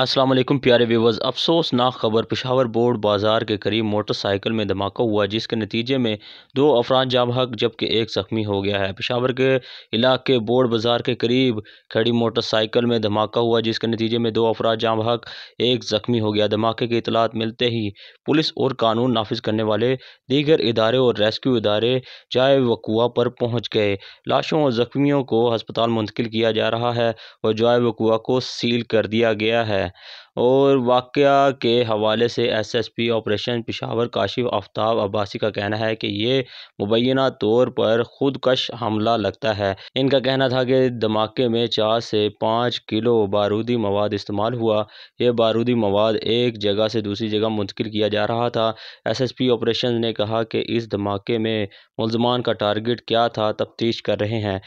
अस्सलाम वालेकुम प्यारे व्यूवर्स अफसोसनाक खबर पिशावर बोर्ड बाजार के करीब मोटरसाइकिल में धमाका हुआ जिसके नतीजे में दो अफराद जाब हक जबकि एक ज़ख्मी हो गया है पिशावर के इलाके बोर्ड बाजार के करीब खड़ी मोटरसाइकिल में धमाका हुआ जिसके नतीजे में दो अफराद जाम हक एक ज़ख्मी हो गया धमाके की इतलात मिलते ही पुलिस और कानून नाफिज करने वाले दीगर इदारे और रेस्क्यू इदारे जाए वकूआ पर पहुँच गए लाशों और ज़ख्मियों को हस्पताल मुंतकिल किया जा रहा है और जाए वकूआ को सील कर दिया गया है है और वाक़ के हवाले से S S P operation Peshawar Kashif Aftab Abbasi का कहना है कि ये मुबैना तौर पर खुदकश हमला लगता है इनका कहना था कि धमाके में चार से पाँच किलो बारूदी मवाद इस्तेमाल हुआ ये बारूदी मवाद एक जगह से दूसरी जगह मुंतकिल किया जा रहा था एस एस पी ऑपरेशन ने कहा कि इस धमाके में मुलजमान का टारगेट क्या था तफ्तीश कर रहे हैं